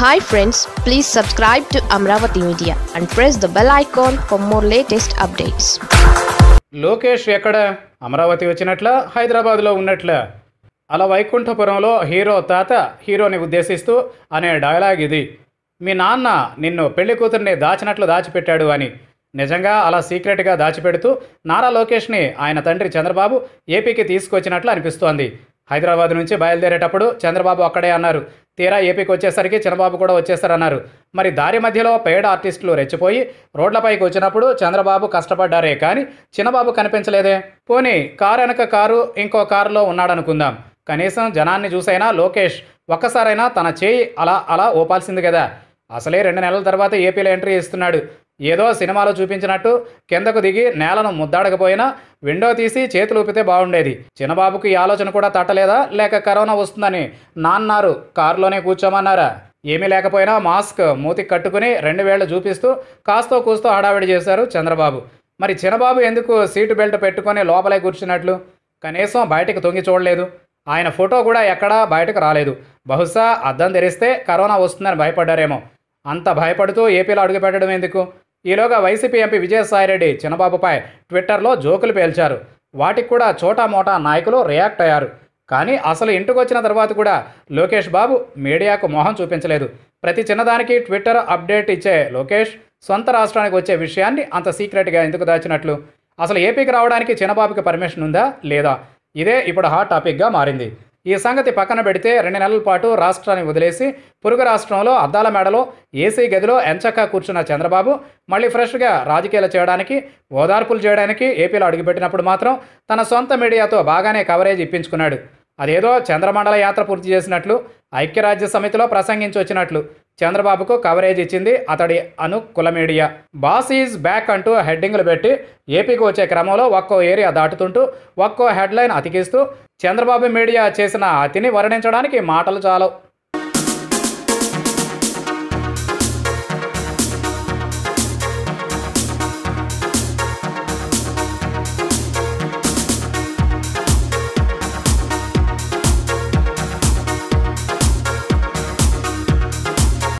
hi friends please subscribe to Amaravati media and press the bell icon for more latest updates Lokesh ఎక్కడ అమరావతి వచ్చినట్ల హైదరాబాద్లో ఉన్నట్ల అలా వైకుంఠపురంలో hero తాత హీరోని ఉద్దేశిస్తూ అనే డైలాగ్ ఇది మీ నాన్న నిన్ను పెళ్లి కూతుర్ని దాచినట్లు దాచిపెట్టాడు అని నిజంగా అలా సీక్రెట్గా దాచిపెడుతూ నారా లోకేష్ని ఆయన తండ్రి చంద్రబాబు ఏపీకి తీసుకొచ్చినట్లు అనిపిస్తోంది హైదరాబాద్ నుంచి బయలుదేరేటప్పుడు చంద్రబాబు అక్కడే అన్నారు తీరా ఏపీకి వచ్చేసరికి చంద్రబాబు కూడా వచ్చేస్తారన్నారు మరి దారి మధ్యలో పేడ్ ఆర్టిస్టులు రెచ్చిపోయి రోడ్లపైకి వచ్చినప్పుడు చంద్రబాబు కష్టపడ్డారే కానీ చిన్నబాబు కనిపించలేదే పోనీ కారు వెనక కారు ఇంకో కారులో ఉన్నాడనుకుందాం కనీసం జనాన్ని చూసైనా లోకేష్ ఒక్కసారైనా తన చేయి అలా అలా ఓపాల్సింది కదా అసలే రెండు నెలల తర్వాత ఏపీలో ఎంట్రీ ఇస్తున్నాడు ఏదో సినిమాలో చూపించినట్టు కిందకు దిగి నేలను ముద్దాడకపోయినా విండో తీసి చేతులు ఊపితే బాగుండేది చిన్నబాబుకి ఈ ఆలోచన కూడా తట్టలేదా లేక కరోనా వస్తుందని నాన్నారు కారులోనే కూర్చోమన్నారా ఏమీ లేకపోయినా మాస్క్ మూతి కట్టుకుని రెండు వేళ్లు చూపిస్తూ కాస్తో కూస్తో హడావిడి చేశారు చంద్రబాబు మరి చిన్నబాబు ఎందుకు సీటు బెల్ట్ పెట్టుకొని లోపలే కూర్చున్నట్లు కనీసం బయటకు తొంగి చూడలేదు ఆయన ఫోటో కూడా ఎక్కడా బయటకు రాలేదు బహుశా అద్దం తెరిస్తే కరోనా వస్తుందని భయపడ్డారేమో అంత భయపడుతూ ఏపీలో అడుగుపెట్టడం ఎందుకు ఈలోగా వైసీపీ ఎంపీ విజయసాయిరెడ్డి చిన్నబాబుపై ట్విట్టర్లో జోకులు పేల్చారు వాటికి కూడా చోటా మోటా నాయకులు రియాక్ట్ అయ్యారు కానీ అసలు ఇంటికి వచ్చిన తర్వాత కూడా లోకేష్ బాబు మీడియాకు మొహం చూపించలేదు ప్రతి చిన్నదానికి ట్విట్టర్ అప్డేట్ ఇచ్చే లోకేష్ సొంత రాష్ట్రానికి వచ్చే విషయాన్ని అంత సీక్రెట్గా ఎందుకు దాచినట్లు అసలు ఏపీకి రావడానికి చిన్నబాబుకి పర్మిషన్ ఉందా లేదా ఇదే ఇప్పుడు హాట్ టాపిక్గా మారింది ఈ సంగతి పక్కన పెడితే రెండు నెలల పాటు రాష్ట్రాన్ని వదిలేసి పొరుగు రాష్ట్రంలో అద్దాల మేడలో ఏసీ గదిలో ఎంచక్కా కూర్చున్న చంద్రబాబు మళ్ళీ ఫ్రెష్గా రాజకీయాలు చేయడానికి ఓదార్పులు చేయడానికి ఏపీలో అడుగుపెట్టినప్పుడు మాత్రం తన సొంత మీడియాతో బాగానే కవరేజ్ ఇప్పించుకున్నాడు అదేదో చంద్రమండల యాత్ర పూర్తి చేసినట్లు ఐక్యరాజ్య సమితిలో ప్రసంగించి వచ్చినట్లు చంద్రబాబుకు కవరేజ్ ఇచ్చింది అతడి అనుకుల మీడియా బాస్ ఈజ్ బ్యాక్ అంటూ హెడ్డింగ్లు పెట్టి ఏపీకి వచ్చే క్రమంలో ఒక్కో ఏరియా దాటుతుంటూ ఒక్కో హెడ్లైన్ అతికిస్తూ చంద్రబాబు మీడియా చేసిన అతిని వర్ణించడానికి మాటలు చాలు